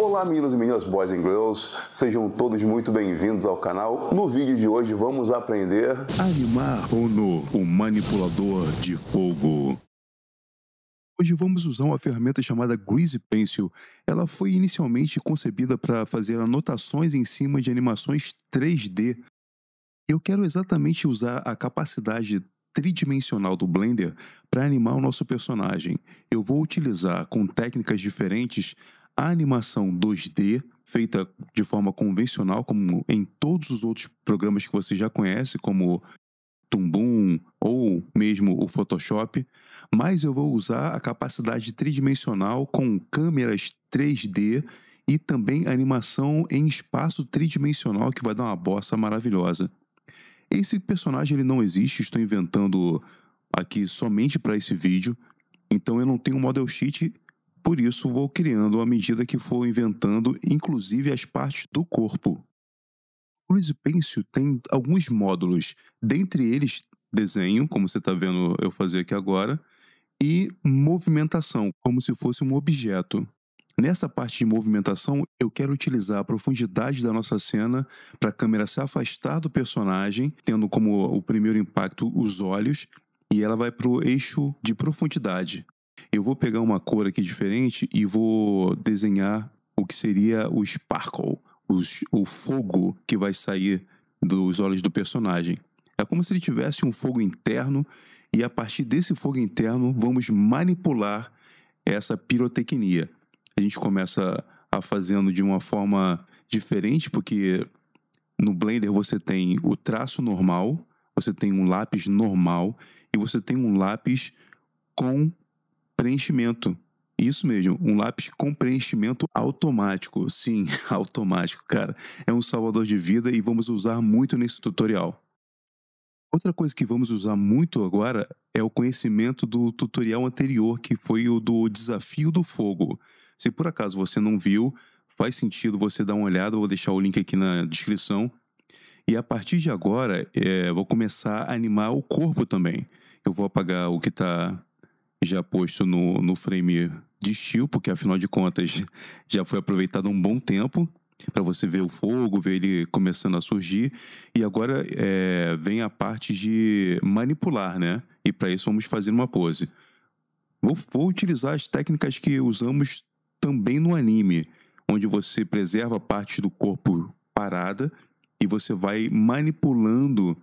Olá meninos e meninas, boys and girls, sejam todos muito bem-vindos ao canal. No vídeo de hoje vamos aprender... Animar Ono, o manipulador de fogo. Hoje vamos usar uma ferramenta chamada Greasy Pencil. Ela foi inicialmente concebida para fazer anotações em cima de animações 3D. Eu quero exatamente usar a capacidade tridimensional do Blender para animar o nosso personagem. Eu vou utilizar com técnicas diferentes animação 2D feita de forma convencional, como em todos os outros programas que você já conhece, como Tumbum ou mesmo o Photoshop, mas eu vou usar a capacidade tridimensional com câmeras 3D e também animação em espaço tridimensional que vai dar uma bossa maravilhosa. Esse personagem ele não existe, estou inventando aqui somente para esse vídeo, então eu não tenho um model sheet por isso, vou criando à medida que for inventando, inclusive as partes do corpo. O Pêncil tem alguns módulos, dentre eles desenho, como você está vendo eu fazer aqui agora, e movimentação, como se fosse um objeto. Nessa parte de movimentação, eu quero utilizar a profundidade da nossa cena para a câmera se afastar do personagem, tendo como o primeiro impacto os olhos, e ela vai para o eixo de profundidade. Eu vou pegar uma cor aqui diferente e vou desenhar o que seria o sparkle, os, o fogo que vai sair dos olhos do personagem. É como se ele tivesse um fogo interno e a partir desse fogo interno vamos manipular essa pirotecnia. A gente começa a fazendo de uma forma diferente, porque no Blender você tem o traço normal, você tem um lápis normal e você tem um lápis com preenchimento. Isso mesmo, um lápis com preenchimento automático. Sim, automático, cara. É um salvador de vida e vamos usar muito nesse tutorial. Outra coisa que vamos usar muito agora é o conhecimento do tutorial anterior, que foi o do desafio do fogo. Se por acaso você não viu, faz sentido você dar uma olhada, vou deixar o link aqui na descrição. E a partir de agora, é, vou começar a animar o corpo também. Eu vou apagar o que está já posto no, no frame de estilo, porque afinal de contas já foi aproveitado um bom tempo para você ver o fogo, ver ele começando a surgir. E agora é, vem a parte de manipular, né? E para isso vamos fazer uma pose. Vou, vou utilizar as técnicas que usamos também no anime, onde você preserva parte do corpo parada e você vai manipulando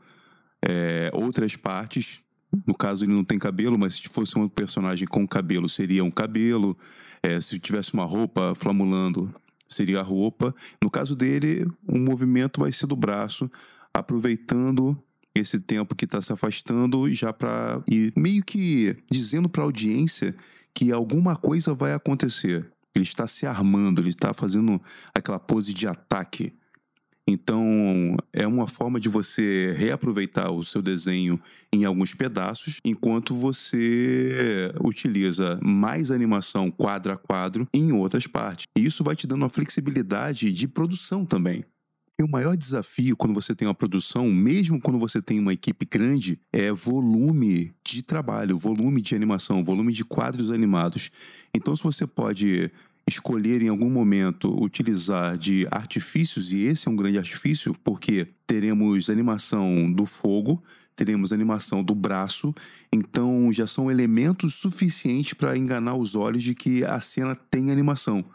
é, outras partes no caso, ele não tem cabelo, mas se fosse um personagem com cabelo, seria um cabelo. É, se tivesse uma roupa flamulando, seria a roupa. No caso dele, um movimento vai ser do braço, aproveitando esse tempo que está se afastando já para e meio que dizendo para a audiência que alguma coisa vai acontecer. Ele está se armando, ele está fazendo aquela pose de ataque então, é uma forma de você reaproveitar o seu desenho em alguns pedaços, enquanto você utiliza mais animação quadro a quadro em outras partes. E isso vai te dando uma flexibilidade de produção também. E o maior desafio quando você tem uma produção, mesmo quando você tem uma equipe grande, é volume de trabalho, volume de animação, volume de quadros animados. Então, se você pode escolher em algum momento utilizar de artifícios, e esse é um grande artifício, porque teremos animação do fogo, teremos animação do braço, então já são elementos suficientes para enganar os olhos de que a cena tem animação.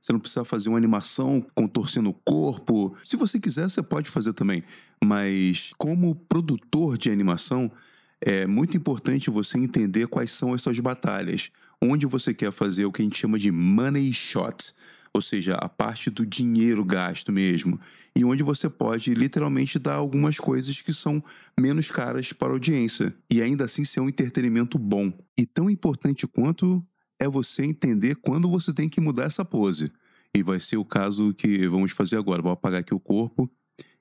Você não precisa fazer uma animação contorcendo o corpo. Se você quiser, você pode fazer também. Mas, como produtor de animação, é muito importante você entender quais são as suas batalhas onde você quer fazer o que a gente chama de money shot, ou seja, a parte do dinheiro gasto mesmo, e onde você pode literalmente dar algumas coisas que são menos caras para a audiência e ainda assim ser um entretenimento bom. E tão importante quanto é você entender quando você tem que mudar essa pose. E vai ser o caso que vamos fazer agora. Vou apagar aqui o corpo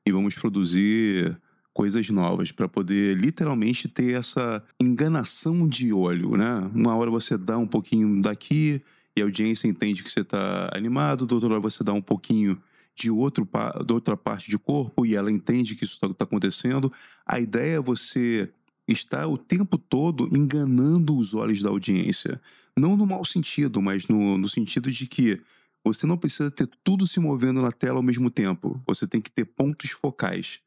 e vamos produzir coisas novas, para poder literalmente ter essa enganação de olho, né? Uma hora você dá um pouquinho daqui e a audiência entende que você está animado, do outro lado você dá um pouquinho de, outro, de outra parte de corpo e ela entende que isso está tá acontecendo. A ideia é você estar o tempo todo enganando os olhos da audiência. Não no mau sentido, mas no, no sentido de que você não precisa ter tudo se movendo na tela ao mesmo tempo. Você tem que ter pontos focais.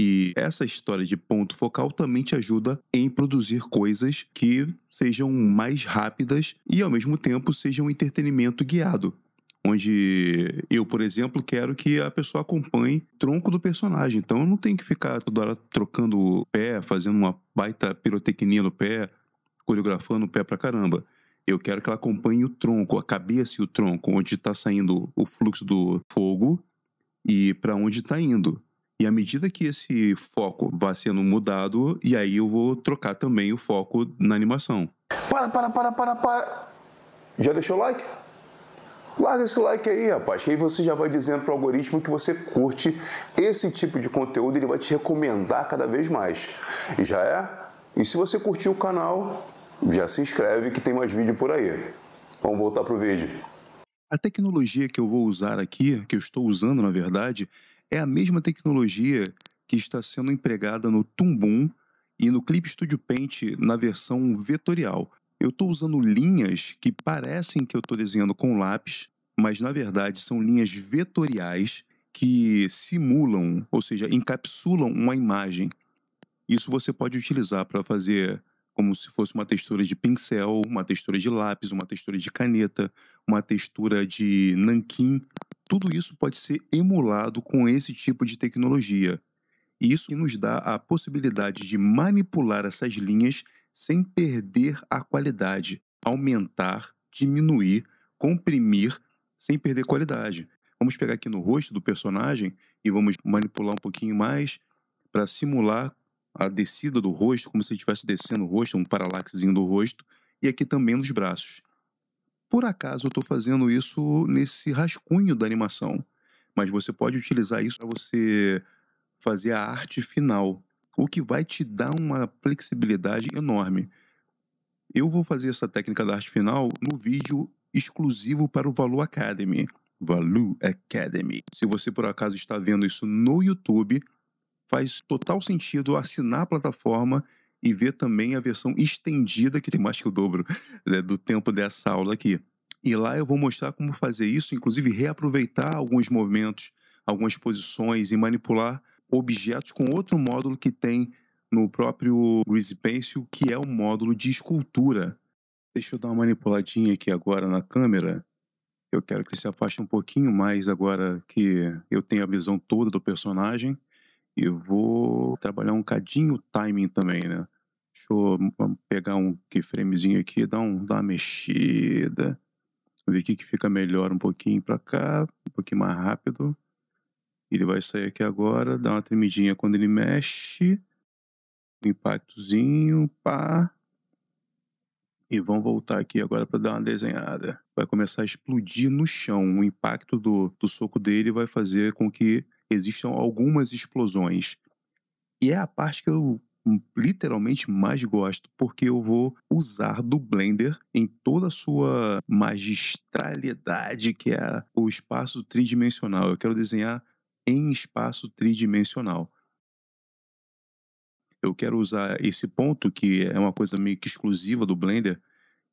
E essa história de ponto focal também te ajuda em produzir coisas que sejam mais rápidas e ao mesmo tempo sejam entretenimento guiado. Onde eu, por exemplo, quero que a pessoa acompanhe o tronco do personagem. Então eu não tenho que ficar toda hora trocando o pé, fazendo uma baita pirotecnia no pé, coreografando o pé pra caramba. Eu quero que ela acompanhe o tronco, a cabeça e o tronco, onde está saindo o fluxo do fogo e para onde está indo. E à medida que esse foco vai sendo mudado, e aí eu vou trocar também o foco na animação. Para, para, para, para, para. Já deixou o like? Larga esse like aí, rapaz, que aí você já vai dizendo para o algoritmo que você curte esse tipo de conteúdo, ele vai te recomendar cada vez mais. Já é? E se você curtiu o canal, já se inscreve que tem mais vídeo por aí. Vamos voltar pro vídeo. A tecnologia que eu vou usar aqui, que eu estou usando na verdade, é a mesma tecnologia que está sendo empregada no Tumbum e no Clip Studio Paint na versão vetorial. Eu estou usando linhas que parecem que eu estou desenhando com lápis, mas na verdade são linhas vetoriais que simulam, ou seja, encapsulam uma imagem. Isso você pode utilizar para fazer como se fosse uma textura de pincel, uma textura de lápis, uma textura de caneta, uma textura de nanquim, tudo isso pode ser emulado com esse tipo de tecnologia. E isso nos dá a possibilidade de manipular essas linhas sem perder a qualidade, aumentar, diminuir, comprimir sem perder qualidade. Vamos pegar aqui no rosto do personagem e vamos manipular um pouquinho mais para simular a descida do rosto, como se estivesse descendo o rosto, um paralaxezinho do rosto, e aqui também nos braços. Por acaso eu estou fazendo isso nesse rascunho da animação, mas você pode utilizar isso para você fazer a arte final, o que vai te dar uma flexibilidade enorme. Eu vou fazer essa técnica da arte final no vídeo exclusivo para o Value Academy. Value Academy. Se você por acaso está vendo isso no YouTube, faz total sentido assinar a plataforma e ver também a versão estendida, que tem mais que o dobro né, do tempo dessa aula aqui. E lá eu vou mostrar como fazer isso, inclusive reaproveitar alguns movimentos, algumas posições e manipular objetos com outro módulo que tem no próprio Greasy Pencil, que é o módulo de escultura. Deixa eu dar uma manipuladinha aqui agora na câmera. Eu quero que ele se afaste um pouquinho mais agora que eu tenho a visão toda do personagem e vou trabalhar um cadinho o timing também, né? Deixa eu hum, hum, pegar um keyframezinho aqui, dar, um, dar uma mexida, ver o que, que fica melhor um pouquinho para cá, um pouquinho mais rápido. Ele vai sair aqui agora, dá uma tremidinha quando ele mexe, um impactozinho, pá. E vamos voltar aqui agora para dar uma desenhada. Vai começar a explodir no chão. O impacto do, do soco dele vai fazer com que existam algumas explosões. E é a parte que eu hum, literalmente mais gosto, porque eu vou usar do Blender em toda a sua magistralidade, que é o espaço tridimensional. Eu quero desenhar em espaço tridimensional. Eu quero usar esse ponto, que é uma coisa meio que exclusiva do Blender,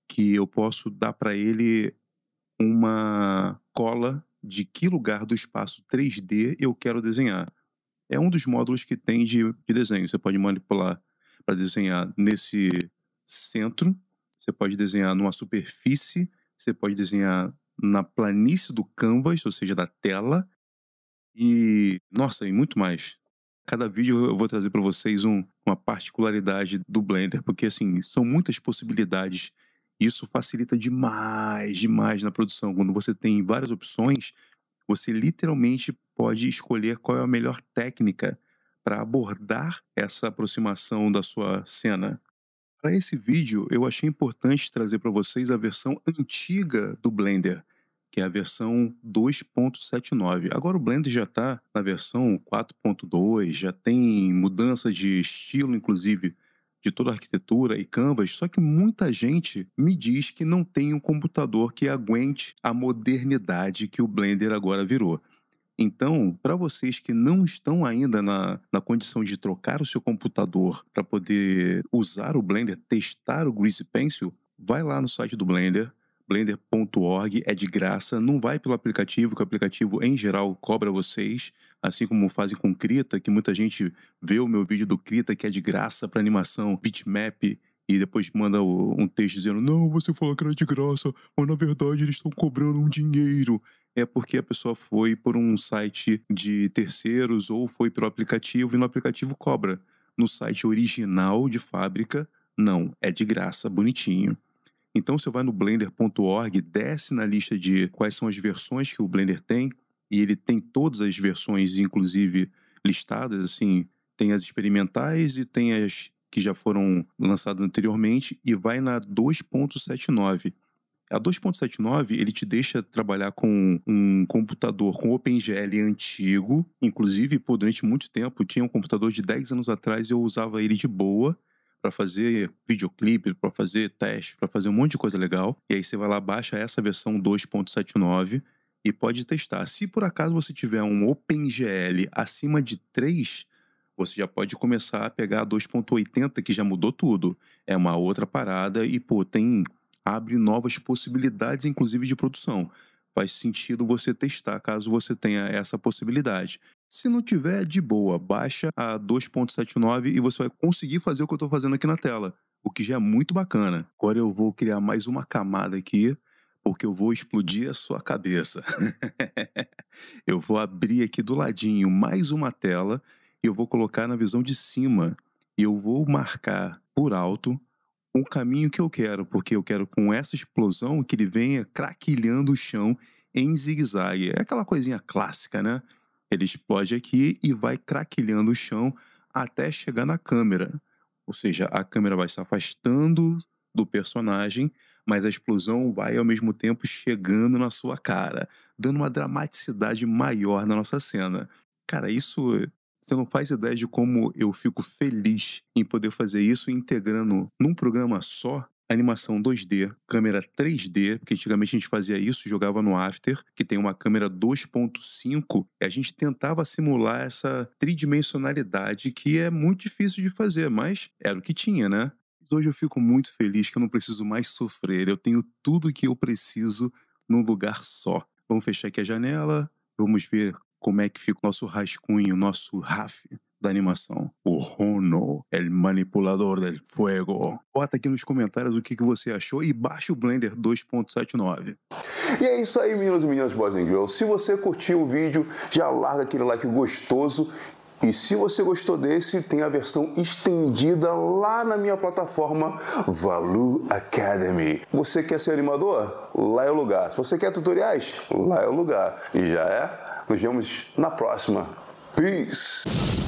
que eu posso dar para ele uma cola de que lugar do espaço 3D eu quero desenhar. É um dos módulos que tem de, de desenho. Você pode manipular para desenhar nesse centro, você pode desenhar numa superfície, você pode desenhar na planície do canvas, ou seja, da tela, e nossa, e muito mais. Cada vídeo eu vou trazer para vocês um, uma particularidade do Blender, porque assim são muitas possibilidades isso facilita demais, demais na produção. Quando você tem várias opções, você literalmente pode escolher qual é a melhor técnica para abordar essa aproximação da sua cena. Para esse vídeo, eu achei importante trazer para vocês a versão antiga do Blender, que é a versão 2.79. Agora o Blender já está na versão 4.2, já tem mudança de estilo, inclusive, de toda a arquitetura e Canvas, só que muita gente me diz que não tem um computador que aguente a modernidade que o Blender agora virou. Então, para vocês que não estão ainda na, na condição de trocar o seu computador para poder usar o Blender, testar o Greasy Pencil, vai lá no site do Blender, blender.org, é de graça, não vai pelo aplicativo, que o aplicativo em geral cobra vocês assim como fazem com Krita, que muita gente vê o meu vídeo do Krita, que é de graça para animação, bitmap, e depois manda um texto dizendo: Não, você falou que era de graça, mas na verdade eles estão cobrando um dinheiro. É porque a pessoa foi por um site de terceiros ou foi pelo aplicativo e no aplicativo cobra. No site original de fábrica, não, é de graça, bonitinho. Então você vai no blender.org, desce na lista de quais são as versões que o Blender tem, e ele tem todas as versões, inclusive listadas, assim, tem as experimentais e tem as que já foram lançadas anteriormente e vai na 2.79. A 2.79 ele te deixa trabalhar com um computador com OpenGL antigo, inclusive por durante muito tempo tinha um computador de 10 anos atrás eu usava ele de boa para fazer videoclipe, para fazer teste, para fazer um monte de coisa legal. E aí você vai lá baixa essa versão 2.79 e pode testar. Se por acaso você tiver um OpenGL acima de 3, você já pode começar a pegar a 2.80, que já mudou tudo. É uma outra parada e, pô, tem abre novas possibilidades, inclusive de produção. Faz sentido você testar caso você tenha essa possibilidade. Se não tiver, de boa, baixa a 2.79 e você vai conseguir fazer o que eu estou fazendo aqui na tela, o que já é muito bacana. Agora eu vou criar mais uma camada aqui porque eu vou explodir a sua cabeça. eu vou abrir aqui do ladinho mais uma tela e eu vou colocar na visão de cima e eu vou marcar por alto um caminho que eu quero, porque eu quero com essa explosão que ele venha craquilhando o chão em zigue-zague. É aquela coisinha clássica, né? Ele explode aqui e vai craquilhando o chão até chegar na câmera. Ou seja, a câmera vai se afastando do personagem mas a explosão vai ao mesmo tempo chegando na sua cara, dando uma dramaticidade maior na nossa cena. Cara, isso você não faz ideia de como eu fico feliz em poder fazer isso integrando num programa só animação 2D, câmera 3D, que antigamente a gente fazia isso, jogava no After, que tem uma câmera 2.5, e a gente tentava simular essa tridimensionalidade que é muito difícil de fazer, mas era o que tinha, né? Hoje eu fico muito feliz que eu não preciso mais sofrer. Eu tenho tudo que eu preciso num lugar só. Vamos fechar aqui a janela, vamos ver como é que fica o nosso rascunho, o nosso RAF da animação. O Rono, el manipulador del fuego. Bota aqui nos comentários o que, que você achou e baixa o Blender 2.79. E é isso aí, meninos e meninas, boys and girls. Se você curtiu o vídeo, já larga aquele like gostoso e se você gostou desse, tem a versão estendida lá na minha plataforma Valu Academy. Você quer ser animador? Lá é o lugar. Se você quer tutoriais, lá é o lugar. E já é? Nos vemos na próxima. Peace!